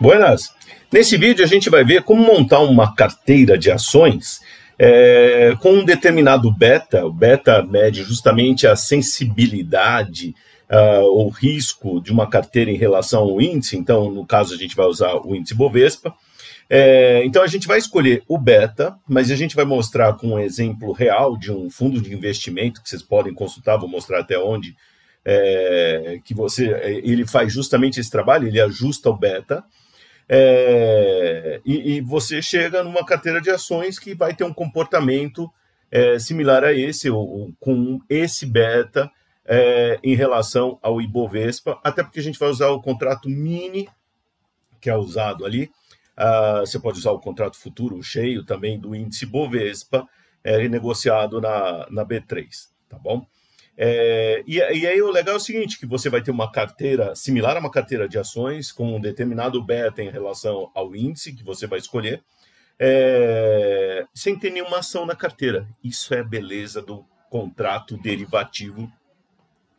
Buenas! Nesse vídeo a gente vai ver como montar uma carteira de ações é, com um determinado beta. O beta mede justamente a sensibilidade uh, ou risco de uma carteira em relação ao índice. Então, no caso, a gente vai usar o índice Bovespa. É, então, a gente vai escolher o beta, mas a gente vai mostrar com um exemplo real de um fundo de investimento que vocês podem consultar, vou mostrar até onde é, que você é, ele faz justamente esse trabalho, ele ajusta o beta é, e, e, você chega numa carteira de ações que vai ter um comportamento é, similar a esse, ou, ou com esse beta é, em relação ao Ibovespa, até porque a gente vai usar o contrato mini, que é usado ali. Ah, você pode usar o contrato futuro cheio também do índice Bovespa, é, negociado na, na B3, tá bom? É, e, e, aí o legal é o seguinte, que você vai ter uma carteira similar a uma carteira de ações, com um determinado beta em relação ao índice que você vai escolher, é, sem ter nenhuma ação na carteira. Isso é a beleza do contrato derivativo.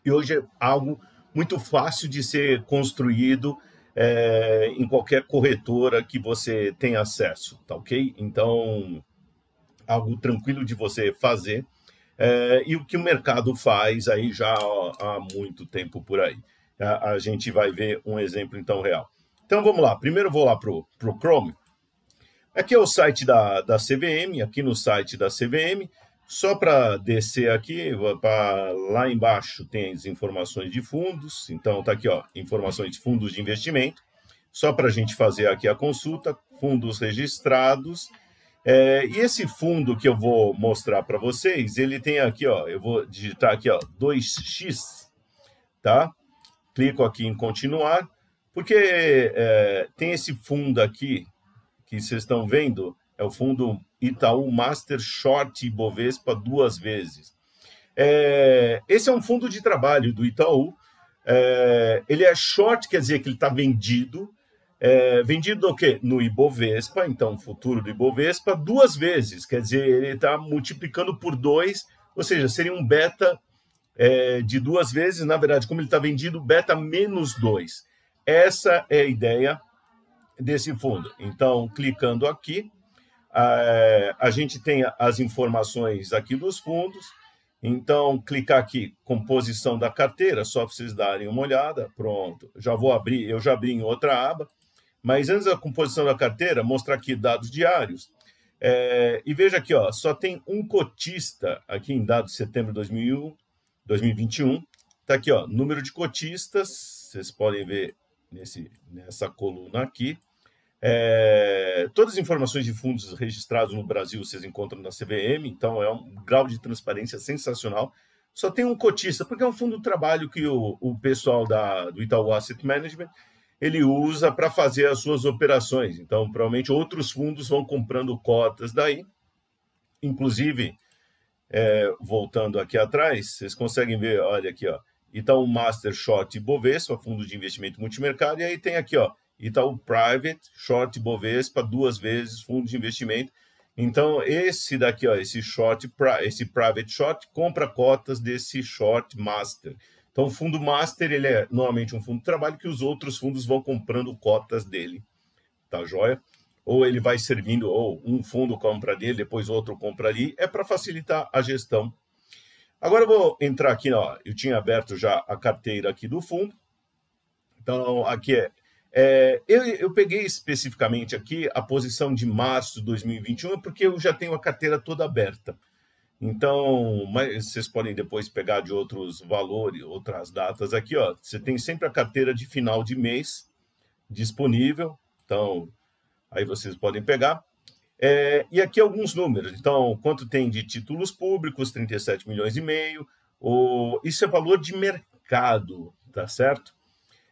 E hoje é algo muito fácil de ser construído é, em qualquer corretora que você tem acesso, tá ok? Então, algo tranquilo de você fazer. É, e o que o mercado faz aí já há muito tempo por aí. A, a gente vai ver um exemplo então real. Então vamos lá, primeiro vou lá para o Chrome. Aqui é o site da, da CVM, aqui no site da CVM, só para descer aqui, pra, lá embaixo tem as informações de fundos, então tá aqui, ó, informações de fundos de investimento, só para a gente fazer aqui a consulta, fundos registrados, é, e esse fundo que eu vou mostrar para vocês, ele tem aqui, ó, eu vou digitar aqui, ó, 2x, tá? Clico aqui em continuar, porque é, tem esse fundo aqui que vocês estão vendo, é o fundo Itaú Master Short Ibovespa duas vezes. É, esse é um fundo de trabalho do Itaú. É, ele é short, quer dizer que ele está vendido, é, vendido o quê? No Ibovespa, então futuro do Ibovespa, duas vezes, quer dizer, ele está multiplicando por dois, ou seja, seria um beta é, de duas vezes, na verdade, como ele está vendido, beta menos dois. Essa é a ideia desse fundo. Então, clicando aqui, a, a gente tem as informações aqui dos fundos, então, clicar aqui, composição da carteira, só para vocês darem uma olhada. Pronto, já vou abrir, eu já abri em outra aba. Mas antes da composição da carteira, mostrar aqui dados diários. É, e veja aqui, ó, só tem um cotista aqui em dados de setembro de 2021. Está aqui, ó, número de cotistas. Vocês podem ver nesse, nessa coluna aqui. É, todas as informações de fundos registrados no Brasil vocês encontram na CVM, então é um grau de transparência sensacional. Só tem um cotista, porque é um fundo de trabalho que o, o pessoal da, do Itaú Asset Management ele usa para fazer as suas operações. Então, provavelmente outros fundos vão comprando cotas daí. Inclusive, é, voltando aqui atrás, vocês conseguem ver, olha aqui, ó, o Master Short Bovespa, fundo de investimento multimercado, e aí tem aqui, ó, Itaú Private Short Bovespa, duas vezes fundo de investimento. Então, esse daqui, ó, esse short, esse private short, compra cotas desse short master. Então, o fundo master ele é normalmente um fundo de trabalho que os outros fundos vão comprando cotas dele, tá joia? Ou ele vai servindo, ou um fundo compra dele, depois outro compra ali, é para facilitar a gestão. Agora eu vou entrar aqui, ó, eu tinha aberto já a carteira aqui do fundo. Então, aqui é, é eu, eu peguei especificamente aqui a posição de março de 2021, porque eu já tenho a carteira toda aberta. Então, mas vocês podem depois pegar de outros valores, outras datas aqui, ó. Você tem sempre a carteira de final de mês disponível. Então, aí vocês podem pegar. É, e aqui alguns números. Então, quanto tem de títulos públicos? 37 milhões e meio. O, isso é valor de mercado, tá certo?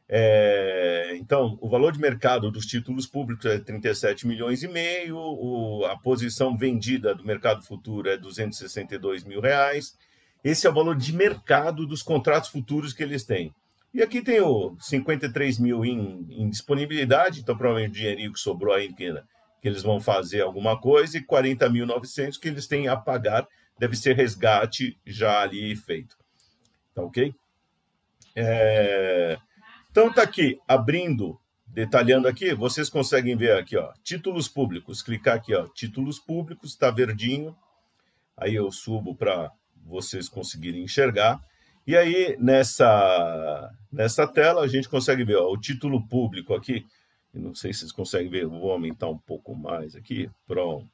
É, então, o valor de mercado dos títulos públicos é 37 milhões e meio, o, a posição vendida do mercado futuro é 262 mil reais. Esse é o valor de mercado dos contratos futuros que eles têm. E aqui tem o 53 mil em, em disponibilidade, então provavelmente o dinheirinho que sobrou aí que, que eles vão fazer alguma coisa, e 40.900 que eles têm a pagar, deve ser resgate já ali feito. Tá ok? É... Então tá aqui, abrindo, detalhando aqui, vocês conseguem ver aqui, ó, títulos públicos. Clicar aqui, ó, títulos públicos, tá verdinho. Aí eu subo para vocês conseguirem enxergar. E aí, nessa, nessa tela, a gente consegue ver ó, o título público aqui. não sei se vocês conseguem ver, vou aumentar um pouco mais aqui. Pronto.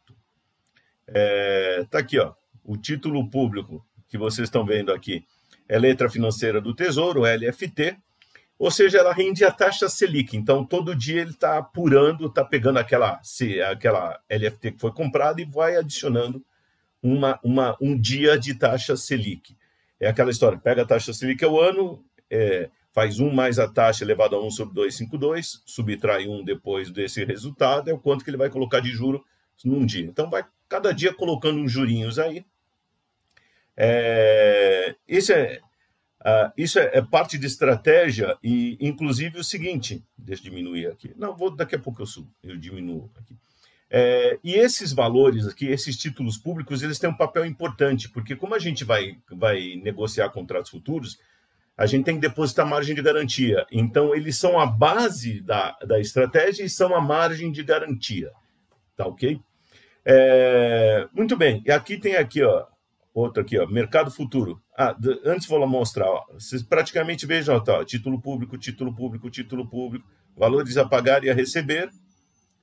É, tá aqui, ó, o título público que vocês estão vendo aqui é Letra Financeira do Tesouro, LFT. Ou seja, ela rende a taxa Selic. Então, todo dia ele está apurando, está pegando aquela, aquela LFT que foi comprada e vai adicionando uma, uma, um dia de taxa Selic. É aquela história: pega a taxa Selic ao é ano, é, faz um mais a taxa elevada a 1 sobre 252, subtrai um depois desse resultado, é o quanto que ele vai colocar de juro num dia. Então, vai cada dia colocando uns jurinhos aí. É, esse é, ah, isso é, é, parte de estratégia e, inclusive, o seguinte, deixa eu diminuir aqui. Não, vou daqui a pouco eu subo, eu diminuo aqui. É, e esses valores aqui, esses títulos públicos, eles têm um papel importante, porque como a gente vai, vai negociar contratos futuros, a gente tem que depositar margem de garantia. Então, eles são a base da, da estratégia e são a margem de garantia. Tá ok? É, muito bem. E aqui tem aqui, ó, outro aqui, ó, mercado futuro. Ah, antes vou mostrar. Ó. Vocês praticamente vejam, ó, tá, ó, título público, título público, título público, valores a pagar e a receber.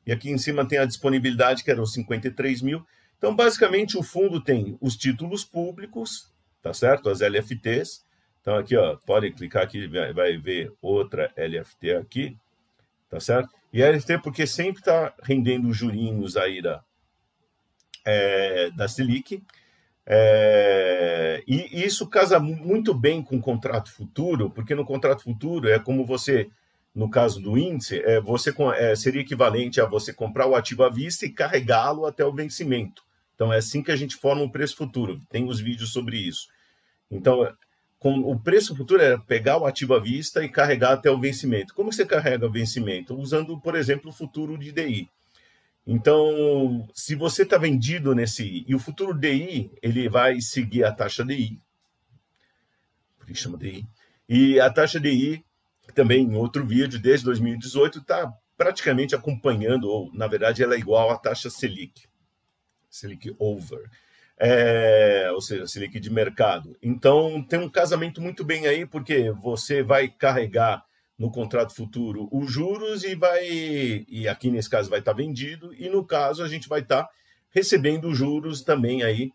E aqui em cima tem a disponibilidade, que eram 53 mil. Então, basicamente, o fundo tem os títulos públicos, tá certo? As LFTs. Então, aqui, ó, pode clicar aqui, vai ver outra LFT aqui, tá certo? E LFT porque sempre está rendendo jurinhos aí da, é, da Selic. É, e isso casa muito bem com o contrato futuro, porque no contrato futuro é como você, no caso do índice, é, você é, seria equivalente a você comprar o ativo à vista e carregá-lo até o vencimento. Então é assim que a gente forma o preço futuro. Tem os vídeos sobre isso. Então, com, o preço futuro é pegar o ativo à vista e carregar até o vencimento. Como você carrega o vencimento? Usando, por exemplo, o futuro de DI. Então, se você está vendido nesse e o futuro DI ele vai seguir a taxa DI, por isso chama DI, e a taxa DI também em outro vídeo desde 2018 está praticamente acompanhando ou na verdade ela é igual à taxa Selic, Selic over, é, ou seja, Selic de mercado. Então tem um casamento muito bem aí porque você vai carregar no contrato futuro os juros e vai e aqui nesse caso vai estar tá vendido e no caso a gente vai estar tá recebendo juros também aí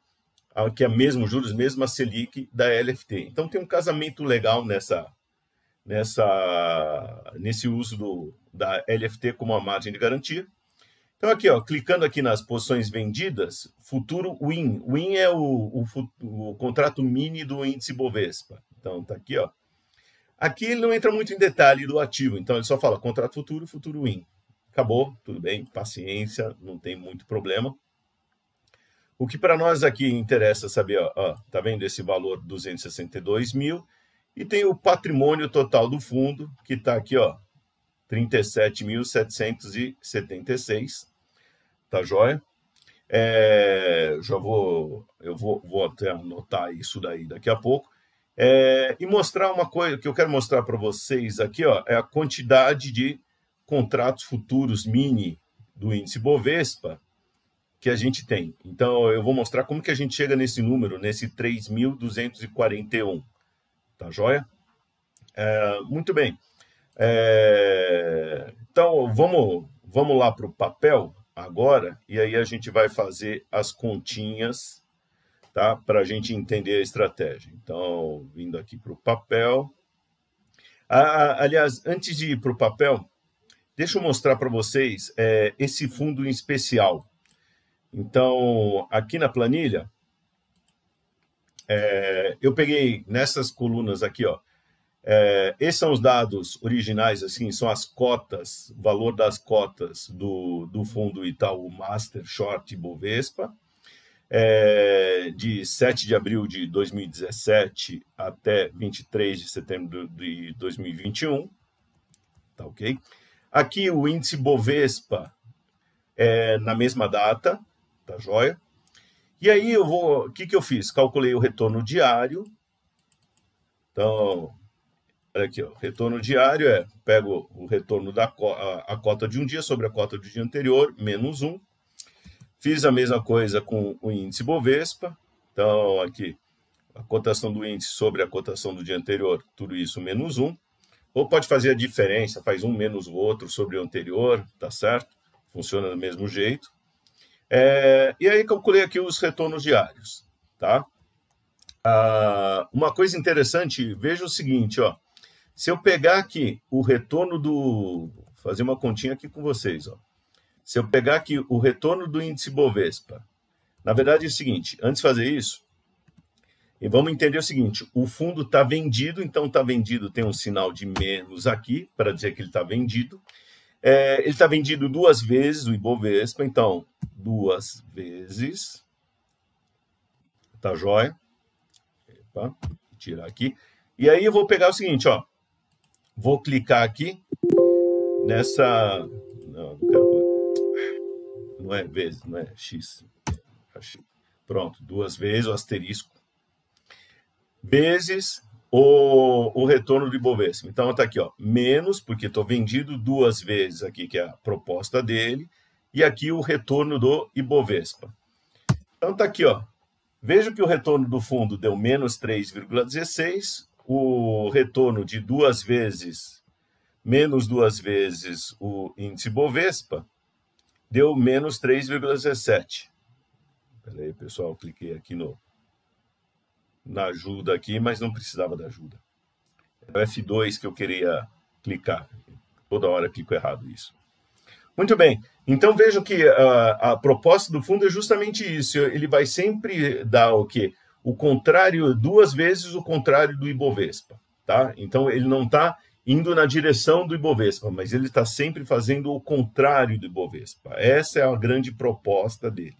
que é mesmo juros mesmo a Selic da LFT. Então tem um casamento legal nessa nessa nesse uso do, da LFT como a margem de garantia. Então aqui, ó, clicando aqui nas posições vendidas, futuro WIN. WIN é o, o, o contrato mini do índice Bovespa. Então tá aqui, ó. Aqui ele não entra muito em detalhe do ativo, então ele só fala contrato futuro, futuro win. Acabou, tudo bem, paciência, não tem muito problema. O que para nós aqui interessa saber, ó, ó, tá vendo esse valor 262 mil e tem o patrimônio total do fundo que está aqui, ó, 37.776, tá joia? É, já vou, eu vou, vou até anotar isso daí daqui a pouco. É, e mostrar uma coisa que eu quero mostrar para vocês aqui, ó, é a quantidade de contratos futuros mini do índice Bovespa que a gente tem. Então, eu vou mostrar como que a gente chega nesse número, nesse 3.241. Tá joia? É, muito bem. É, então, vamos, vamos lá para o papel agora, e aí a gente vai fazer as continhas tá? para a gente entender a estratégia. Então, vindo aqui para o papel. Ah, aliás, antes de ir para o papel, deixa eu mostrar para vocês é, esse fundo em especial. Então, aqui na planilha, é, eu peguei nessas colunas aqui, ó. É, esses são os dados originais, assim, são as cotas, valor das cotas do, do fundo Itaú Master Short Bovespa é, de 7 de abril de 2017 até 23 de setembro de 2021. Tá ok? Aqui o índice Bovespa é na mesma data, tá joia? E aí eu vou, o que, que eu fiz? Calculei o retorno diário. Então, olha aqui, ó, retorno diário é, pego o retorno da a, a cota de um dia sobre a cota do dia anterior, menos um, Fiz a mesma coisa com o índice Bovespa. Então, aqui, a cotação do índice sobre a cotação do dia anterior, tudo isso menos um. Ou pode fazer a diferença, faz um menos o outro sobre o anterior, tá certo? Funciona do mesmo jeito. É, e aí calculei aqui os retornos diários, tá? Ah, uma coisa interessante, veja o seguinte, ó. Se eu pegar aqui o retorno do... Vou fazer uma continha aqui com vocês, ó se eu pegar aqui o retorno do índice Bovespa, na verdade é o seguinte, antes de fazer isso, vamos entender o seguinte, o fundo está vendido, então está vendido, tem um sinal de menos aqui, para dizer que ele está vendido. É, ele está vendido duas vezes, o Ibovespa, então, duas vezes. Tá joia? Epa, tirar aqui. E aí eu vou pegar o seguinte, ó. Vou clicar aqui nessa... Não, não quero não é vezes, não é x. Pronto, duas vezes o asterisco. Vezes o, o retorno do ibovespa. Então está aqui, ó, menos, porque estou vendido duas vezes aqui, que é a proposta dele, e aqui o retorno do Ibovespa. Então está aqui, ó. Vejo que o retorno do fundo deu menos 3,16, o retorno de duas vezes, menos duas vezes o índice ibovespa deu menos 3,17. Espera aí, pessoal, cliquei aqui no na ajuda aqui, mas não precisava da ajuda. É o F2 que eu queria clicar. Toda hora clico errado isso. Muito bem. Então vejo que a, ah, a proposta do fundo é justamente isso. Ele vai sempre dar o quê? O contrário, duas vezes o contrário do Ibovespa. Tá? Então ele não está indo na direção do Ibovespa, mas ele está sempre fazendo o contrário do Ibovespa. Essa é a grande proposta dele.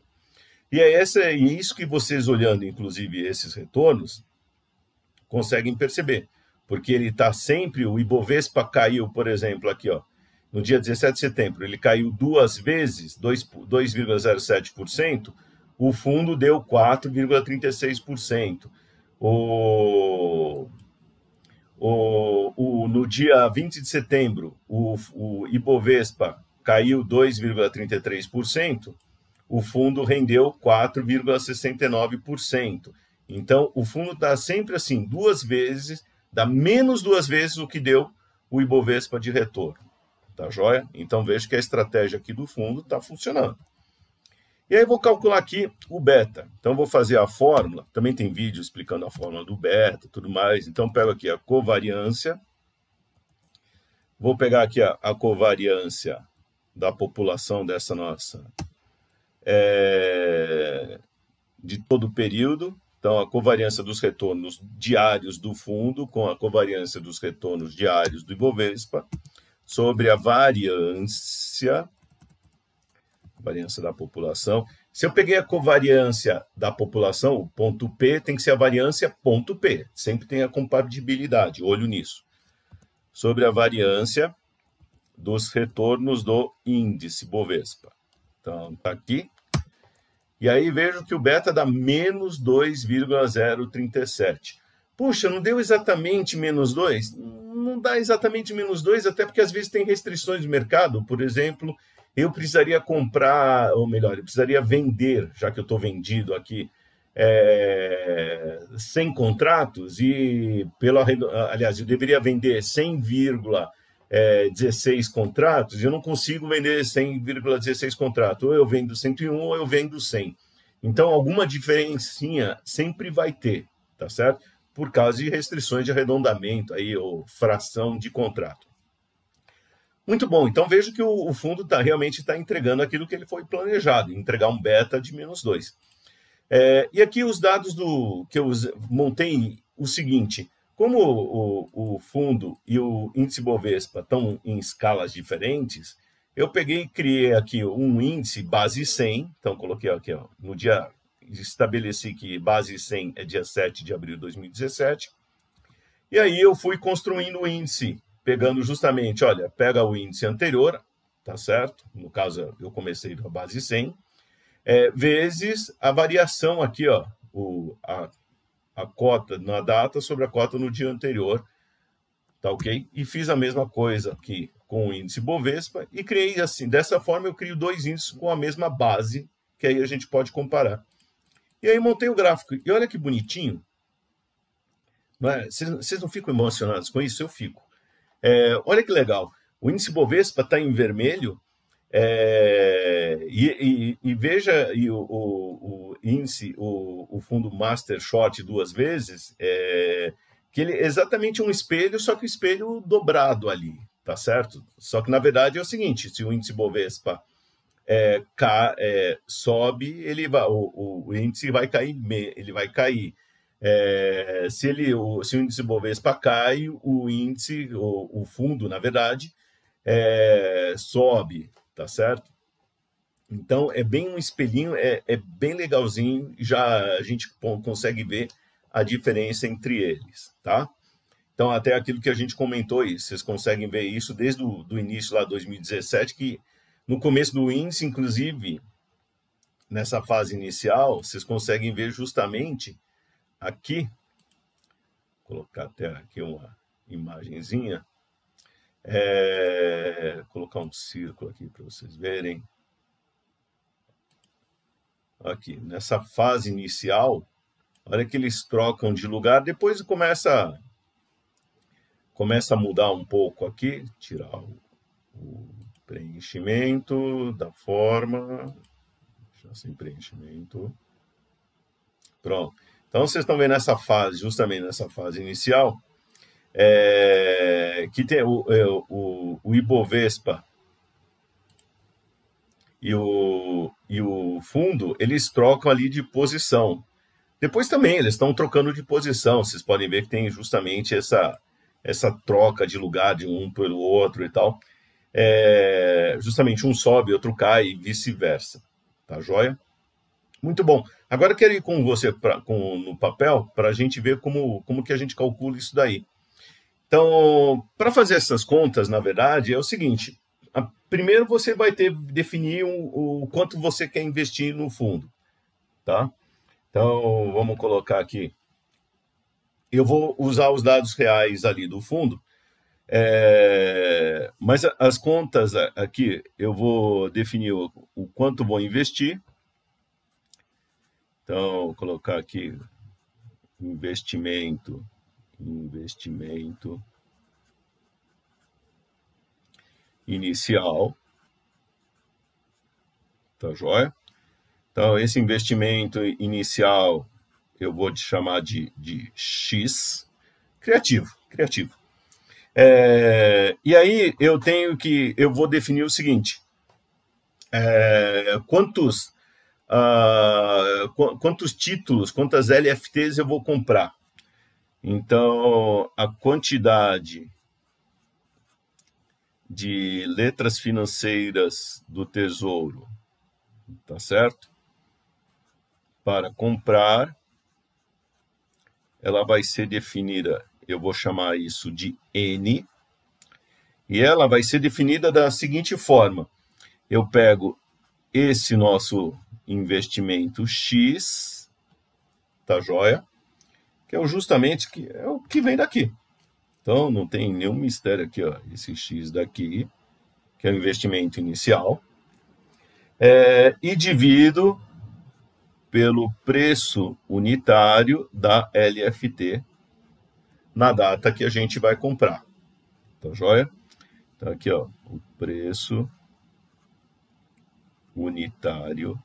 E é, essa, é isso que vocês, olhando, inclusive, esses retornos, conseguem perceber. Porque ele está sempre, o Ibovespa caiu, por exemplo, aqui, ó, no dia 17 de setembro, ele caiu duas vezes, 2,07%, o fundo deu 4,36%. O o, o, no dia 20 de setembro, o, o Ibovespa caiu 2,33%, o fundo rendeu 4,69%. Então, o fundo está sempre assim, duas vezes, dá menos duas vezes o que deu o Ibovespa de retorno. Tá joia? Então, veja que a estratégia aqui do fundo está funcionando. E aí vou calcular aqui o beta. Então vou fazer a fórmula, também tem vídeo explicando a fórmula do beta, tudo mais. Então pego aqui a covariância. Vou pegar aqui a, a covariância da população dessa nossa é, de todo o período. Então a covariância dos retornos diários do fundo com a covariância dos retornos diários do Ibovespa sobre a variância variância da população. Se eu peguei a covariância da população, o ponto P tem que ser a variância ponto P. Sempre tem a compatibilidade, olho nisso. Sobre a variância dos retornos do índice Bovespa. Então, tá aqui. E aí vejo que o beta dá menos 2,037. Puxa, não deu exatamente menos 2? Não dá exatamente menos 2, até porque às vezes tem restrições de mercado. Por exemplo, eu precisaria comprar, ou melhor, eu precisaria vender, já que eu estou vendido aqui, é, 100 contratos e, pelo, aliás, eu deveria vender 100,16 é, contratos e eu não consigo vender 100,16 contratos. Ou eu vendo 101 ou eu vendo 100. Então, alguma diferencinha sempre vai ter, tá certo? Por causa de restrições de arredondamento aí, ou fração de contrato. Muito bom. Então vejo que o, fundo tá, realmente está entregando aquilo que ele foi planejado, entregar um beta de menos 2. É, e aqui os dados do que eu montei o seguinte: como o, o fundo e o índice Bovespa estão em escalas diferentes, eu peguei e criei aqui um índice base 100. Então coloquei aqui ó, no dia estabeleci que base 100 é dia 7 de abril de 2017. E aí eu fui construindo o índice pegando justamente, olha, pega o índice anterior, tá certo? No caso, eu comecei da base 100, é, vezes a variação aqui, ó, o, a, a cota na data sobre a cota no dia anterior, tá ok? E fiz a mesma coisa aqui com o índice Bovespa e criei assim, dessa forma eu crio dois índices com a mesma base, que aí a gente pode comparar. E aí montei o gráfico, e olha que bonitinho, é? Vocês não ficam emocionados com isso? Eu fico. É, olha que legal, o índice Bovespa está em vermelho é, e, e, e, veja e o, o, o, índice, o, o, fundo Master Short duas vezes, é, que ele é exatamente um espelho, só que o espelho dobrado ali, tá certo? Só que na verdade é o seguinte: se o índice Bovespa é, ca, é, sobe, ele vai, o, índice vai cair, ele vai cair é, se, ele, o, se o índice Bovespa cai, o índice, o, o fundo, na verdade, é, sobe, tá certo? Então é bem um espelhinho, é, é bem legalzinho, já a gente consegue ver a diferença entre eles, tá? Então, até aquilo que a gente comentou aí, vocês conseguem ver isso desde o do início lá 2017, que no começo do índice, inclusive, nessa fase inicial, vocês conseguem ver justamente aqui, colocar até aqui uma imagenzinha, é, colocar um círculo aqui para vocês verem. Aqui, nessa fase inicial, olha que eles trocam de lugar, depois começa, começa a mudar um pouco aqui, tirar o, o preenchimento da forma, deixar sem preenchimento. Pronto. Então, vocês estão vendo nessa fase, justamente nessa fase inicial, é, que tem o, é, o, o Ibovespa e o, e o fundo, eles trocam ali de posição. Depois também, eles estão trocando de posição. Vocês podem ver que tem justamente essa, essa troca de lugar de um pelo outro e tal. É, justamente um sobe, outro cai e vice-versa. Tá joia? Muito bom. Agora eu quero ir com você pra, com, no papel para a gente ver como, como que a gente calcula isso daí. Então, para fazer essas contas, na verdade, é o seguinte: a, primeiro você vai ter definir o, o quanto você quer investir no fundo, tá? Então, vamos colocar aqui. Eu vou usar os dados reais ali do fundo, é, mas as contas aqui, eu vou definir o, o quanto vou investir então, colocar aqui investimento, investimento inicial, tá joia? Então, esse investimento inicial eu vou te chamar de, de X, criativo, criativo. É, e aí eu tenho que, eu vou definir o seguinte, é, quantos ah, quantos títulos, quantas LFTs eu vou comprar. Então, a quantidade de letras financeiras do Tesouro, tá certo? Para comprar, ela vai ser definida, eu vou chamar isso de N, e ela vai ser definida da seguinte forma: eu pego esse nosso investimento X, tá joia? Que é justamente que é o que vem daqui. Então, não tem nenhum mistério aqui, ó. Esse X daqui, que é o investimento inicial, é, e divido pelo preço unitário da LFT na data que a gente vai comprar. Tá joia? Tá aqui, ó, o preço unitário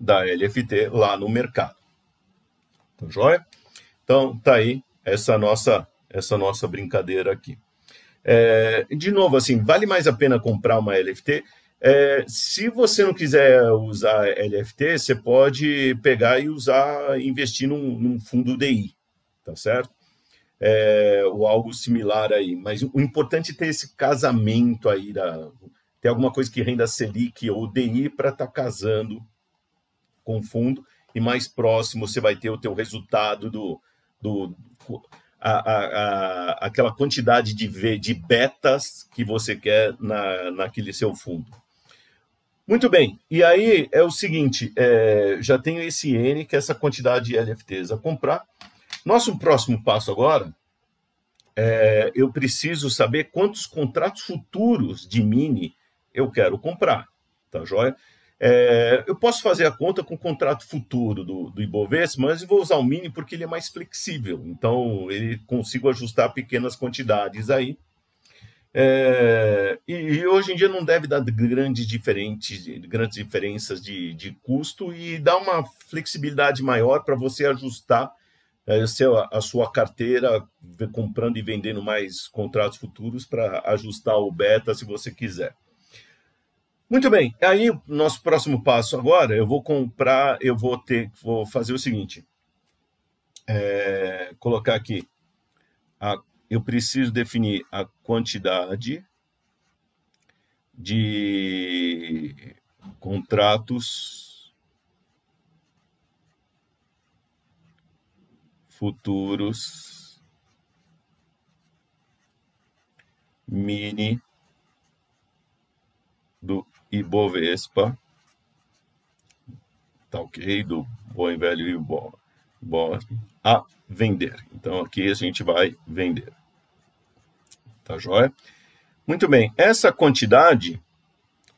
da LFT lá no mercado. Tá joia? Então, tá aí essa nossa, essa nossa brincadeira aqui. É, de novo, assim, vale mais a pena comprar uma LFT? É, se você não quiser usar LFT, você pode pegar e usar, investir num, num fundo DI, tá certo? É, ou algo similar aí. Mas o importante é ter esse casamento aí, da, ter alguma coisa que renda Selic ou DI para estar tá casando com o fundo e mais próximo você vai ter o teu resultado do, do a, a, a, aquela quantidade de, de betas que você quer na, naquele seu fundo. Muito bem, e aí é o seguinte, é, já tenho esse N, que é essa quantidade de LFTs a comprar. Nosso próximo passo agora, é, eu preciso saber quantos contratos futuros de mini eu quero comprar, tá joia? É, eu posso fazer a conta com o contrato futuro do, do Ibovespa, mas vou usar o mini porque ele é mais flexível. Então, ele consigo ajustar pequenas quantidades aí. É, e, e, hoje em dia não deve dar grandes, diferentes, grandes diferenças de, de custo e dá uma flexibilidade maior para você ajustar é, seu, a sua carteira, comprando e vendendo mais contratos futuros para ajustar o beta se você quiser. Muito bem. Aí, nosso próximo passo agora, eu vou comprar, eu vou ter, vou fazer o seguinte. É, colocar aqui. A, eu preciso definir a quantidade de contratos futuros mini do Ibovespa, tá ok, do bom e velho Ibovespa, a vender. Então aqui a gente vai vender. Tá joia? Muito bem, essa quantidade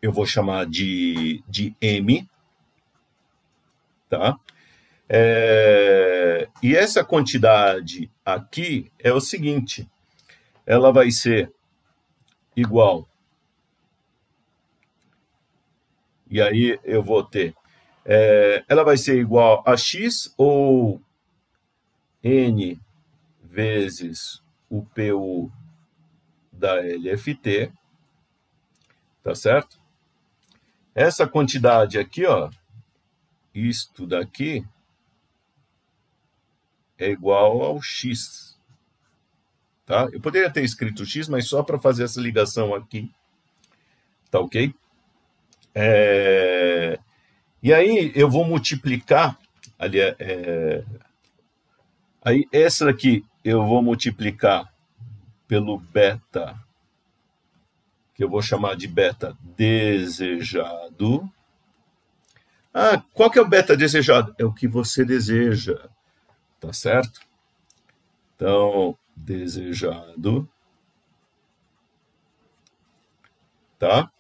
eu vou chamar de, de M, tá? É, e essa quantidade aqui é o seguinte, ela vai ser igual E aí eu vou ter. É, ela vai ser igual a x ou n vezes o PU da LFT, tá certo? Essa quantidade aqui, ó, isto daqui é igual ao x, tá? Eu poderia ter escrito x, mas só para fazer essa ligação aqui, tá ok? É, e aí eu vou multiplicar, ali, é, é, aí essa daqui eu vou multiplicar pelo beta, que eu vou chamar de beta desejado. Ah, qual que é o beta desejado? É o que você deseja, tá certo? Então, desejado, tá?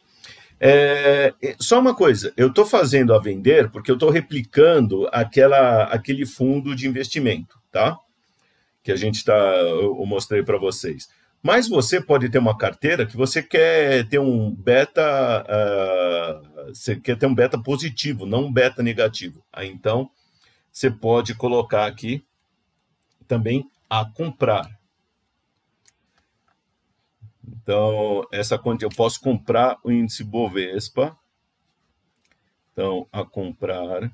É, é, só uma coisa, eu estou fazendo a vender porque eu estou replicando aquela, aquele fundo de investimento, tá? Que a gente está, eu, mostrei para vocês. Mas você pode ter uma carteira que você quer ter um beta, uh, você quer ter um beta positivo, não um beta negativo. Aí, então, você pode colocar aqui também a comprar. Então, essa quantia eu posso comprar o índice Bovespa. Então, a comprar.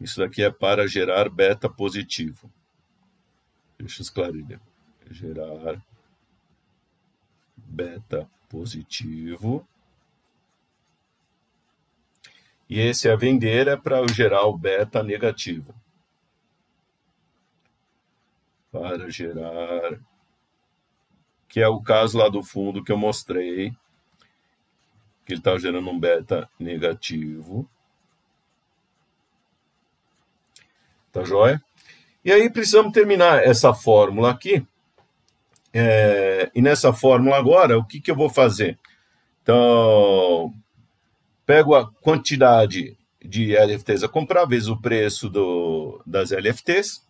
Isso daqui é para gerar beta positivo. Deixa eu esclarecer. Gerar beta positivo. E esse a vender é para gerar o beta negativo para gerar, que é o caso lá do fundo que eu mostrei, que ele está gerando um beta negativo. Tá joia? E aí precisamos terminar essa fórmula aqui. É, e nessa fórmula agora, o que, que eu vou fazer? Então, pego a quantidade de LFTs a comprar vezes o preço do, das LFTs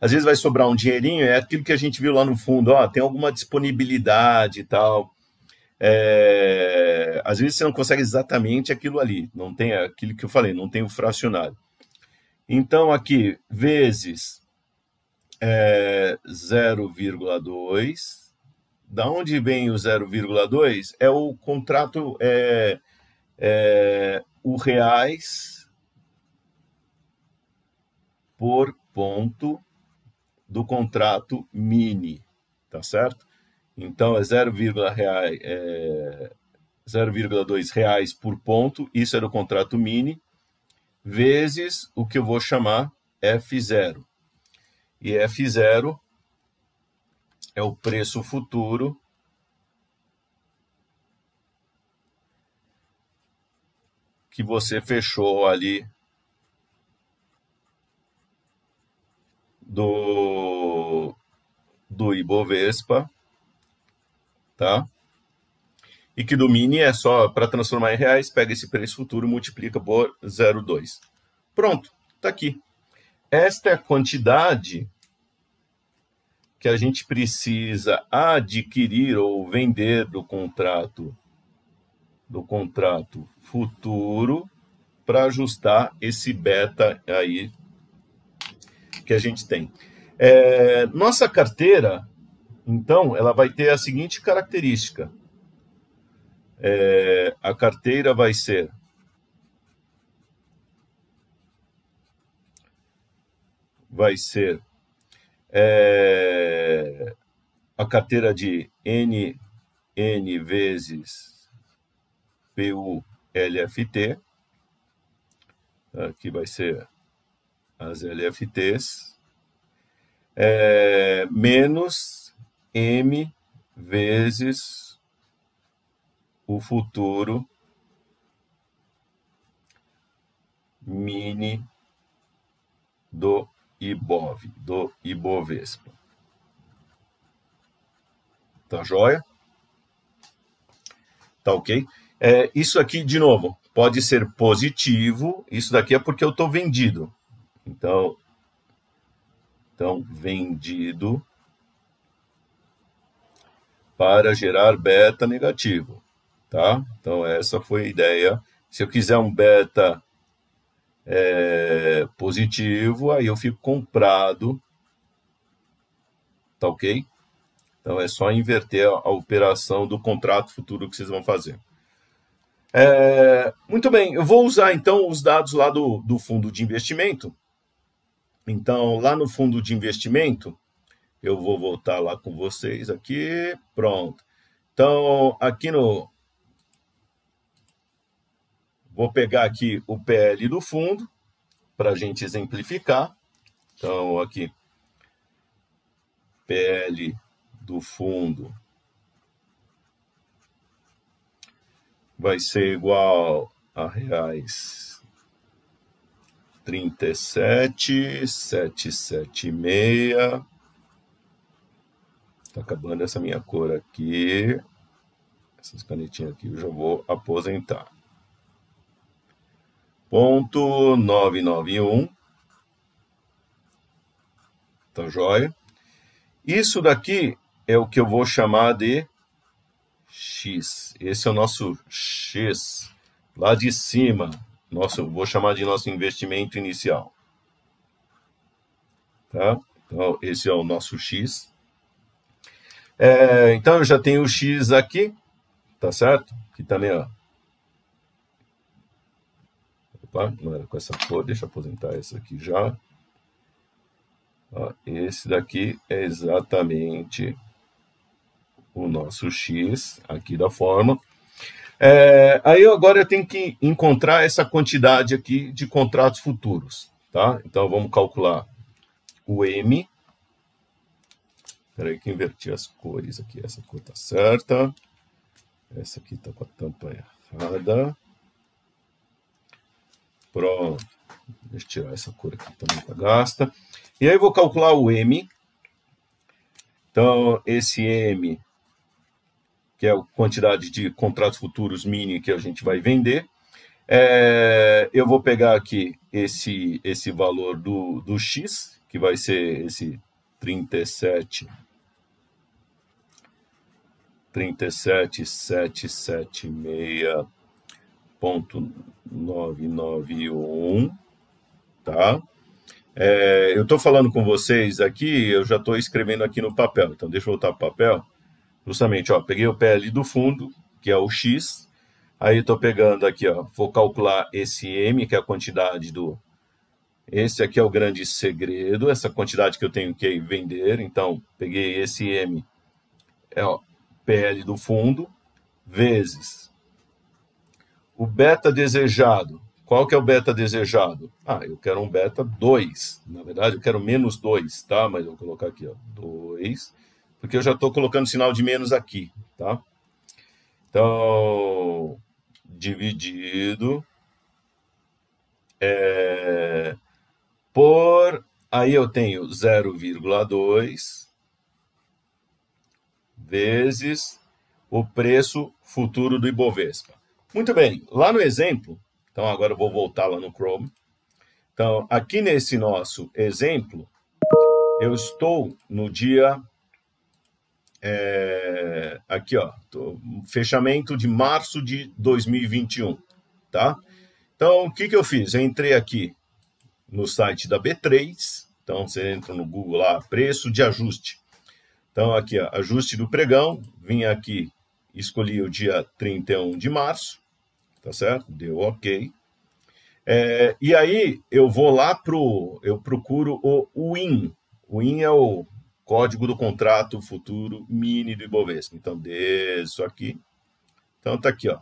às vezes vai sobrar um dinheirinho, é aquilo que a gente viu lá no fundo, ó, tem alguma disponibilidade e tal. É, às vezes você não consegue exatamente aquilo ali, não tem aquilo que eu falei, não tem o fracionário. Então, aqui, vezes é, 0,2. Da onde vem o 0,2? É o contrato, é, é, o reais por ponto do contrato mini, tá certo? Então é 0,2 reais, é, reais por ponto, isso era é o contrato mini, vezes o que eu vou chamar F0. E F0 é o preço futuro que você fechou ali do, do Ibovespa, tá? E que domine é só para transformar em reais, pega esse preço futuro e multiplica por 0,2. Pronto, tá aqui. Esta é a quantidade que a gente precisa adquirir ou vender do contrato do contrato futuro para ajustar esse beta aí que a gente tem. É, nossa carteira, então, ela vai ter a seguinte característica. É, a carteira vai ser vai ser é, a carteira de N, N vezes PU LFT, é, que vai ser as LFTs, é, menos M vezes o futuro mini do IBOV, do IBOVESPA. Tá joia? Tá ok? É, isso aqui, de novo, pode ser positivo. Isso daqui é porque eu estou vendido. Então, então vendido para gerar beta negativo, tá? Então essa foi a ideia. Se eu quiser um beta é, positivo, aí eu fico comprado, tá ok? Então é só inverter a, a operação do contrato futuro que vocês vão fazer. É, muito bem, eu vou usar então os dados lá do, do fundo de investimento então, lá no fundo de investimento, eu vou voltar lá com vocês aqui. Pronto. Então, aqui no. Vou pegar aqui o PL do fundo, para a gente exemplificar. Então, aqui. PL do fundo vai ser igual a reais trinta e sete sete sete meia Tá acabando essa minha cor aqui. Essas canetinhas aqui eu já vou aposentar. Ponto nove nove um Tá joia? Isso daqui é o que eu vou chamar de X. Esse é o nosso X lá de cima nosso, vou chamar de nosso investimento inicial. Tá? Então, esse é o nosso X. É, então, eu já tenho o X aqui, tá certo? Que também, tá ó. Opa, não era com essa cor, deixa eu aposentar essa aqui já. Ó, esse daqui é exatamente o nosso X aqui da forma. É, aí eu agora eu tenho que encontrar essa quantidade aqui de contratos futuros, tá? Então vamos calcular o M. Espera aí que inverti as cores aqui. Essa cor tá certa. Essa aqui tá com a tampa errada. Pronto. Deixa eu tirar essa cor aqui também tá gasta. E aí vou calcular o M. Então esse M que é a quantidade de contratos futuros mini que a gente vai vender. É, eu vou pegar aqui esse, esse valor do, do X, que vai ser esse 37. 37776.991, tá? É, eu estou falando com vocês aqui, eu já estou escrevendo aqui no papel, então deixa eu voltar para o papel justamente, ó, peguei o pé ali do fundo, que é o X, aí estou pegando aqui, ó, vou calcular esse M, que é a quantidade do... Esse aqui é o grande segredo, essa quantidade que eu tenho que vender, então, peguei esse M, é, o PL do fundo, vezes o beta desejado. Qual que é o beta desejado? Ah, eu quero um beta 2. Na verdade, eu quero menos 2, tá? Mas eu vou colocar aqui, ó, 2 porque eu já estou colocando sinal de menos aqui, tá? Então, dividido é, por, aí eu tenho 0,2 vezes o preço futuro do Ibovespa. Muito bem, lá no exemplo, então agora eu vou voltar lá no Chrome. Então, aqui nesse nosso exemplo, eu estou no dia é, aqui, ó, tô, fechamento de março de 2021, tá? Então, o que, que eu fiz? Eu entrei aqui no site da B3, então você entra no Google lá, preço de ajuste. Então, aqui, ó, ajuste do pregão, vim aqui, escolhi o dia 31 de março, tá certo? Deu ok. É, e aí, eu vou lá pro, eu procuro o WIN, o WIN é o código do contrato futuro mini do Ibovespa. Então, desço aqui. Então, tá aqui, ó.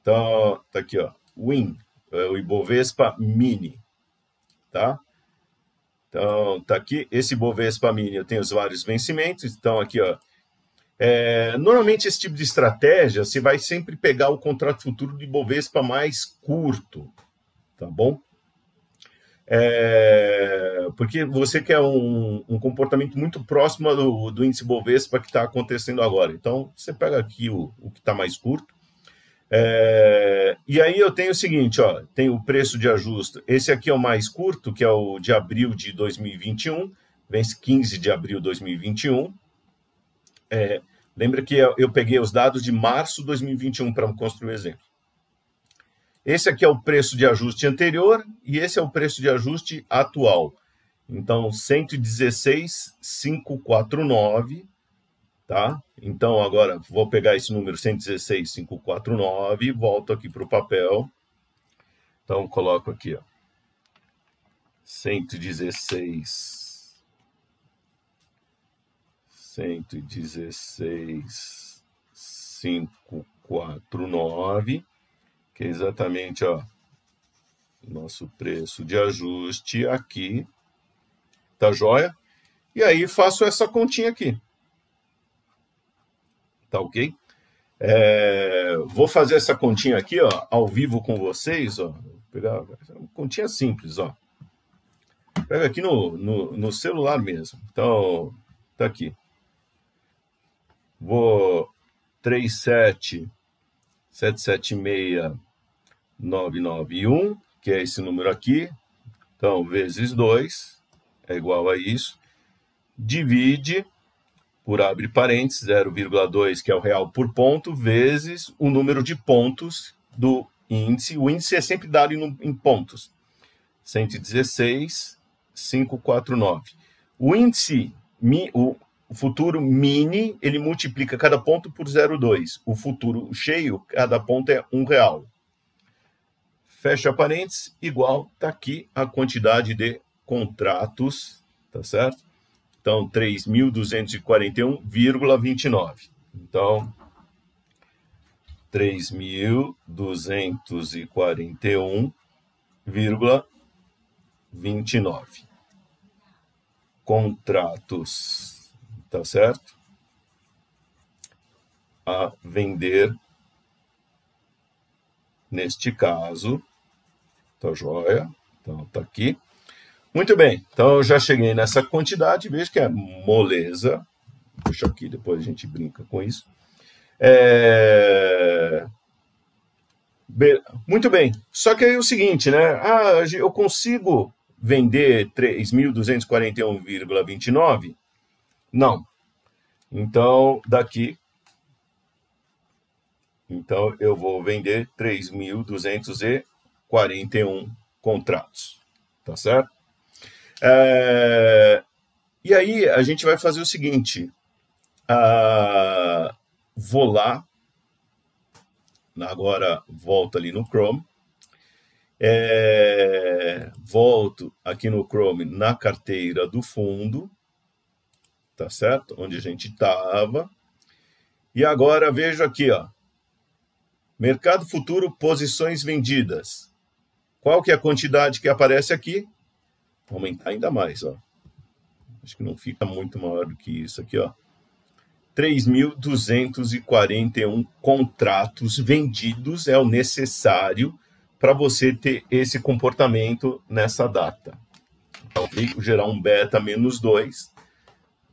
Então, tá aqui, ó. Win, é o Ibovespa mini, tá? Então, tá aqui. Esse Ibovespa mini, eu tenho os vários vencimentos. Então, aqui, ó. É, normalmente, esse tipo de estratégia, você vai sempre pegar o contrato futuro do Ibovespa mais curto, tá bom? É, porque você quer um, um, comportamento muito próximo do, do índice Bovespa que está acontecendo agora. Então, você pega aqui o, o que está mais curto. É, e aí eu tenho o seguinte, ó, tem o preço de ajuste. Esse aqui é o mais curto, que é o de abril de 2021, vence 15 de abril de 2021. É, lembra que eu, eu peguei os dados de março de 2021 para construir o exemplo. Esse aqui é o preço de ajuste anterior e esse é o preço de ajuste atual. Então, 116,549, tá? Então, agora vou pegar esse número 116,549, volto aqui para o papel. Então, coloco aqui, ó. 116. 116, que é exatamente ó, nosso preço de ajuste aqui, tá joia? E aí faço essa continha aqui, tá ok? É, vou fazer essa continha aqui, ó, ao vivo com vocês, ó. Vou pegar é uma continha simples, ó. Pega aqui no, no, no celular mesmo. Então, tá aqui. Vou 37776 991, que é esse número aqui. Então, vezes 2 é igual a isso. Divide por abre parênteses, 0,2, que é o real por ponto, vezes o número de pontos do índice. O índice é sempre dado em, em pontos. 116,549. O índice, o futuro mini, ele multiplica cada ponto por 0,2. O futuro cheio, cada ponto é um real fecha parênteses, igual, está aqui a quantidade de contratos, tá certo? Então, 3.241,29. Então, 3.241,29 contratos, tá certo? A vender, neste caso, Tá joia? Então, tá aqui. Muito bem, então eu já cheguei nessa quantidade, veja que é moleza. Puxa aqui, depois a gente brinca com isso. É... Be... Muito bem, só que aí é o seguinte, né? Ah, eu consigo vender 3.241,29? Não. Então, daqui. Então, eu vou vender 3.200 e 41 contratos, tá certo? É, e aí a gente vai fazer o seguinte, uh, vou lá, agora volto ali no Chrome, é, volto aqui no Chrome na carteira do fundo, tá certo? Onde a gente estava. E agora vejo aqui, ó, mercado futuro, posições vendidas. Qual que é a quantidade que aparece aqui? Vou aumentar ainda mais, ó. Acho que não fica muito maior do que isso aqui, ó. 3.241 contratos vendidos é o necessário para você ter esse comportamento nessa data. Então, gerar um beta menos 2,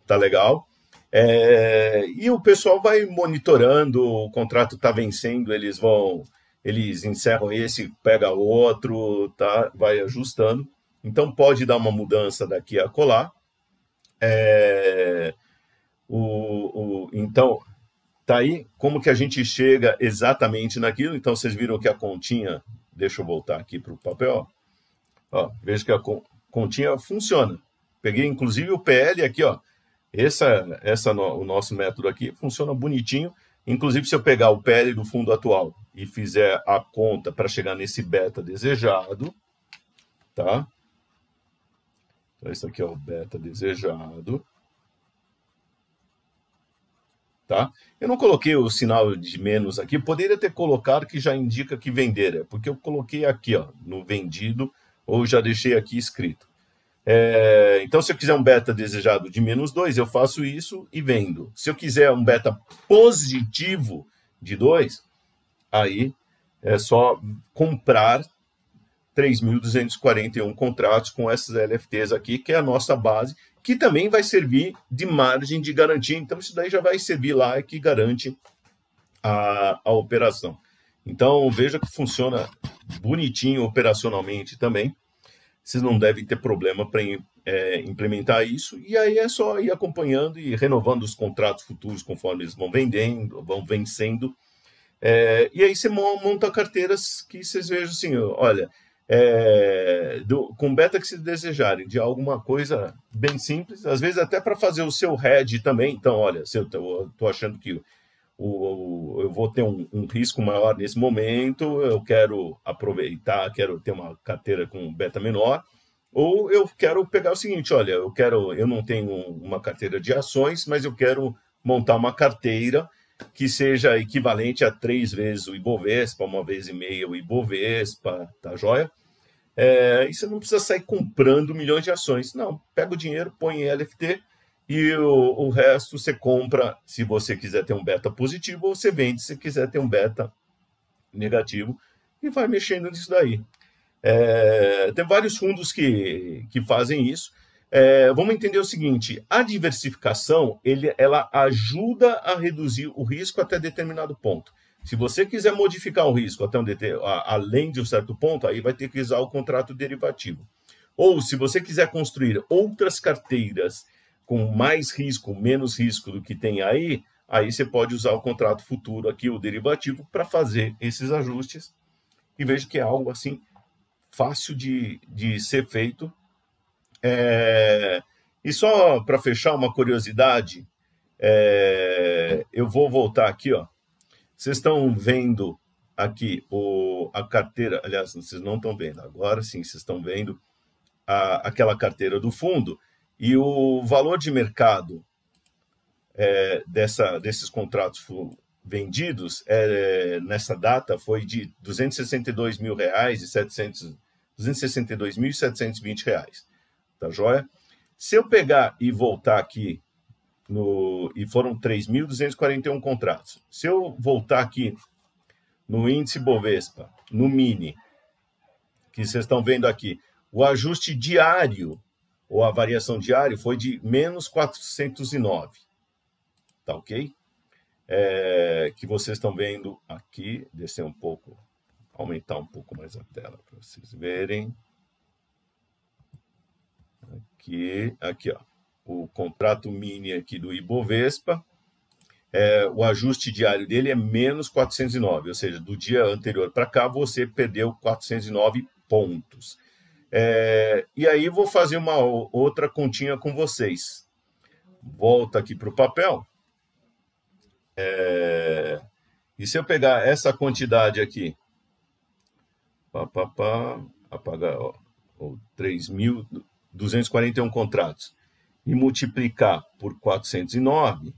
tá legal? É, e o pessoal vai monitorando, o contrato está vencendo, eles vão eles encerram esse, pega outro, tá? vai ajustando. Então pode dar uma mudança daqui a colar. É, o, o, então, tá aí como que a gente chega exatamente naquilo. Então, vocês viram que a continha, deixa eu voltar aqui para o papel, ó, ó, veja que a continha funciona. Peguei inclusive o PL aqui, ó. Essa, essa no, o nosso método aqui funciona bonitinho Inclusive, se eu pegar o PL do fundo atual e fizer a conta para chegar nesse beta desejado, tá? Então, esse aqui é o beta desejado. Tá? Eu não coloquei o sinal de menos aqui, poderia ter colocado que já indica que vender, é porque eu coloquei aqui ó, no vendido, ou já deixei aqui escrito. É, então, se eu quiser um beta desejado de menos 2, eu faço isso e vendo. Se eu quiser um beta positivo de 2, aí é só comprar 3.241 contratos com essas LFTs aqui, que é a nossa base, que também vai servir de margem de garantia. Então, isso daí já vai servir lá que garante a, a operação. Então, veja que funciona bonitinho operacionalmente também vocês não devem ter problema para é, implementar isso. E aí é só ir acompanhando e renovando os contratos futuros conforme eles vão vendendo, vão vencendo. É, e aí você monta carteiras que vocês vejam assim, olha, é, do, com beta que se desejarem, de alguma coisa bem simples, às vezes até para fazer o seu head também. Então, olha, se eu estou achando que o, eu vou ter um, um, risco maior nesse momento, eu quero aproveitar, quero ter uma carteira com beta menor, ou eu quero pegar o seguinte, olha, eu quero, eu não tenho uma carteira de ações, mas eu quero montar uma carteira que seja equivalente a três vezes o Ibovespa, uma vez e meia o Ibovespa, tá joia? É, e você não precisa sair comprando milhões de ações. Não, pega o dinheiro, põe em LFT, e o, o resto você compra se você quiser ter um beta positivo ou você vende se quiser ter um beta negativo e vai mexendo nisso daí. É, tem vários fundos que, que fazem isso. É, vamos entender o seguinte: a diversificação ele, ela ajuda a reduzir o risco até determinado ponto. Se você quiser modificar o risco até um a, além de um certo ponto, aí vai ter que usar o contrato derivativo. Ou se você quiser construir outras carteiras com mais risco, menos risco do que tem aí, aí você pode usar o contrato futuro aqui, o derivativo, para fazer esses ajustes. E vejo que é algo assim fácil de, de ser feito. É... E só para fechar uma curiosidade, é... eu vou voltar aqui, ó. Vocês estão vendo aqui o, a carteira, aliás, vocês não estão vendo, agora sim, vocês estão vendo a, aquela carteira do fundo. E o valor de mercado é, dessa, desses contratos vendidos é, nessa data foi de 262 mil reais e 700, 262 mil e 720 reais, tá joia? Se eu pegar e voltar aqui no, e foram 3.241 contratos. Se eu voltar aqui no índice Bovespa, no mini, que vocês estão vendo aqui, o ajuste diário ou a variação diária foi de menos 409. Tá ok? É, que vocês estão vendo aqui, descer um pouco, aumentar um pouco mais a tela para vocês verem. Aqui, aqui ó, o contrato mini aqui do Ibovespa, é, o ajuste diário dele é menos 409, ou seja, do dia anterior para cá você perdeu 409 pontos. É, e aí vou fazer uma outra continha com vocês. Volta aqui para o papel. É, e se eu pegar essa quantidade aqui, pá, pá, pá, apagar ó, 3.241 contratos e multiplicar por 409,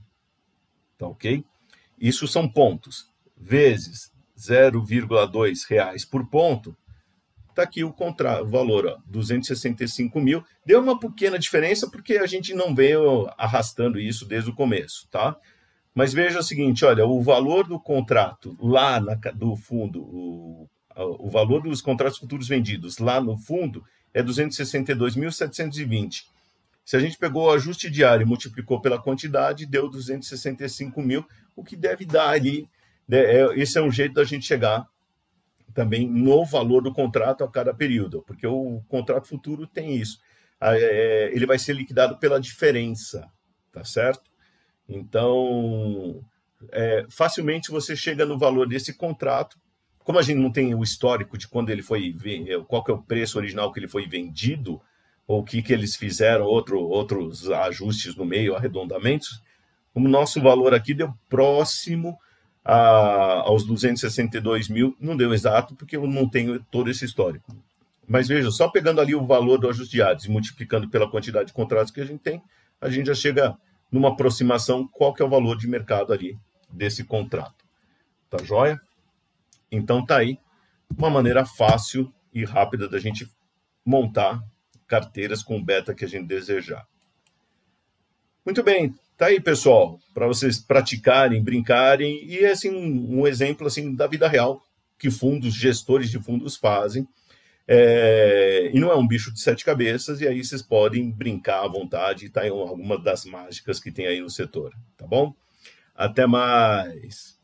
tá ok? Isso são pontos, vezes 0,2 reais por ponto, Está aqui o contrato, valor, ó, 265 mil. Deu uma pequena diferença porque a gente não veio arrastando isso desde o começo, tá? Mas veja o seguinte, olha, o valor do contrato lá na, do fundo, o, o valor dos contratos futuros vendidos lá no fundo é 262.720. Se a gente pegou o ajuste diário e multiplicou pela quantidade, deu 265 mil, o que deve dar ali. Né, é, esse é um jeito da gente chegar também no valor do contrato a cada período, porque o contrato futuro tem isso. É, é, ele vai ser liquidado pela diferença, tá certo? Então, é, facilmente você chega no valor desse contrato. Como a gente não tem o histórico de quando ele foi, é, qual que é o preço original que ele foi vendido, ou o que, que eles fizeram, outro, outros ajustes no meio, arredondamentos, o nosso valor aqui deu próximo a, aos 262 mil, não deu exato, porque eu não tenho todo esse histórico. Mas veja, só pegando ali o valor do ajusteados e multiplicando pela quantidade de contratos que a gente tem, a gente já chega numa aproximação qual que é o valor de mercado ali desse contrato. Tá joia? Então tá aí uma maneira fácil e rápida da gente montar carteiras com o beta que a gente desejar. Muito bem, Tá aí, pessoal, para vocês praticarem, brincarem e é, assim um, um, exemplo assim da vida real que fundos, gestores de fundos fazem. É, e não é um bicho de sete cabeças, e aí vocês podem brincar à vontade, tá em é alguma das mágicas que tem aí no setor, tá bom? Até mais!